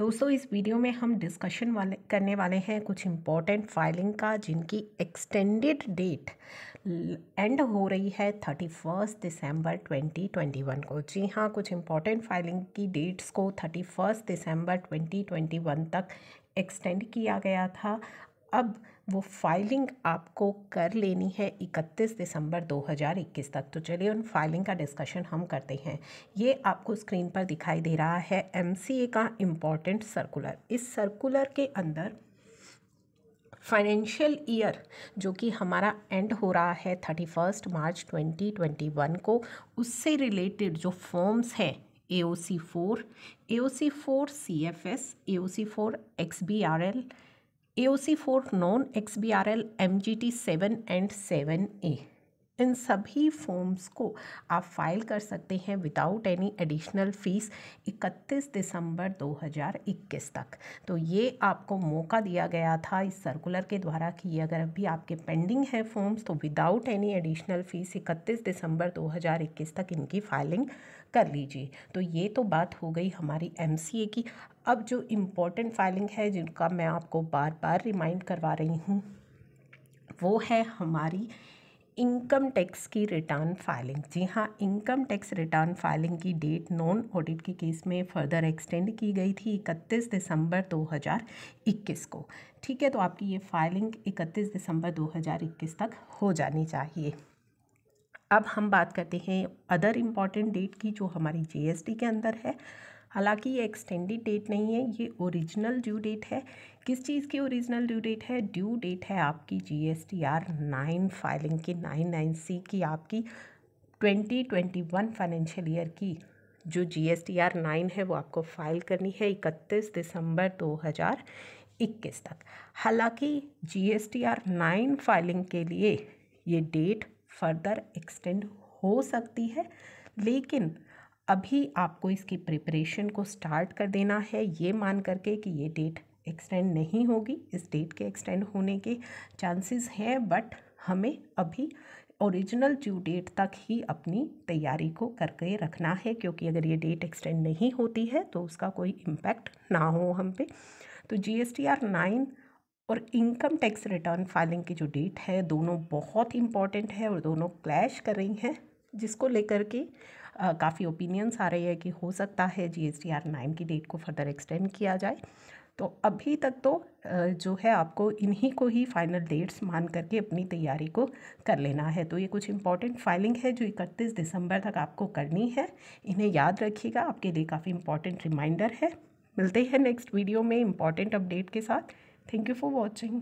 दोस्तों इस वीडियो में हम डिस्कशन वाले करने वाले हैं कुछ इम्पॉर्टेंट फाइलिंग का जिनकी एक्सटेंडेड डेट एंड हो रही है thirty first December twenty twenty one को जी हाँ कुछ इम्पॉर्टेंट फाइलिंग की डेट्स को थर्टी फर्स्ट दिसंबर वन तक एक्सटेंड किया गया था अब वो फाइलिंग आपको कर लेनी है 31 दिसंबर 2021 तक तो चलिए उन फाइलिंग का डिस्कशन हम करते हैं ये आपको स्क्रीन पर दिखाई दे रहा है एम का इम्पॉर्टेंट सर्कुलर इस सर्कुलर के अंदर फाइनेंशियल ईयर जो कि हमारा एंड हो रहा है thirty first March twenty twenty one को उससे रिलेटेड जो फॉर्म्स हैं A O C four A O C four C F S A O C four X B R L AOC4 Non XBRL MGT7 and 7A. इन सभी forms को आप file कर सकते हैं विदाउट एनी एडिशनल फ़ीस 31 दिसंबर 2021 तक तो ये आपको मौका दिया गया था इस सर्कुलर के द्वारा कि अगर अभी आपके पेंडिंग है फॉर्म्स तो विदाउट एनी एडिशनल फ़ीस 31 दिसंबर 2021 तक इनकी फाइलिंग कर लीजिए तो ये तो बात हो गई हमारी एम की अब जो इम्पोर्टेंट फाइलिंग है जिनका मैं आपको बार बार रिमाइंड करवा रही हूँ वो है हमारी इनकम टैक्स की रिटर्न फाइलिंग जी हाँ इनकम टैक्स रिटर्न फाइलिंग की डेट नॉन ऑडिट के केस में फर्दर एक्सटेंड की गई थी 31 दिसंबर 2021 को ठीक है तो आपकी ये फाइलिंग 31 दिसंबर 2021 तक हो जानी चाहिए अब हम बात करते हैं अदर इम्पॉर्टेंट डेट की जो हमारी जीएसटी के अंदर है हालांकि ये एक्सटेंडेड डेट नहीं है ये ओरिजिनल ड्यू डेट है किस चीज़ की ओरिजिनल ड्यू डेट है ड्यू डेट है आपकी G S T R nine filing की नाइन नाइन सी की आपकी twenty twenty one financial year की जो G S T R nine है वो आपको फाइल करनी है इकतीस दिसंबर दो हज़ार इक्कीस तक हालांकि G S T R nine filing के लिए ये डेट फर्दर एक्सटेंड हो सकती है लेकिन अभी आपको इसकी प्रिपरेशन को स्टार्ट कर देना है ये मान करके कि ये डेट एक्सटेंड नहीं होगी इस डेट के एक्सटेंड होने के चांसेस हैं बट हमें अभी ओरिजिनल ड्यू डेट तक ही अपनी तैयारी को करके रखना है क्योंकि अगर ये डेट एक्सटेंड नहीं होती है तो उसका कोई इम्पैक्ट ना हो हम पे तो G S T R nine और इनकम टैक्स रिटर्न फाइलिंग की जो डेट है दोनों बहुत इम्पॉर्टेंट है और दोनों क्लैश कर रही हैं जिसको लेकर के काफ़ी ओपिनियंस आ रही है कि हो सकता है G S T R nine की डेट को फर्दर एक्सटेंड किया जाए तो अभी तक तो जो है आपको इन्हीं को ही फाइनल डेट्स मान करके अपनी तैयारी को कर लेना है तो ये कुछ इंपॉर्टेंट फाइलिंग है जो इकतीस दिसंबर तक आपको करनी है इन्हें याद रखिएगा आपके लिए काफ़ी इंपॉर्टेंट रिमाइंडर है मिलते हैं नेक्स्ट वीडियो में इंपॉर्टेंट अपडेट के साथ थैंक यू फॉर वॉचिंग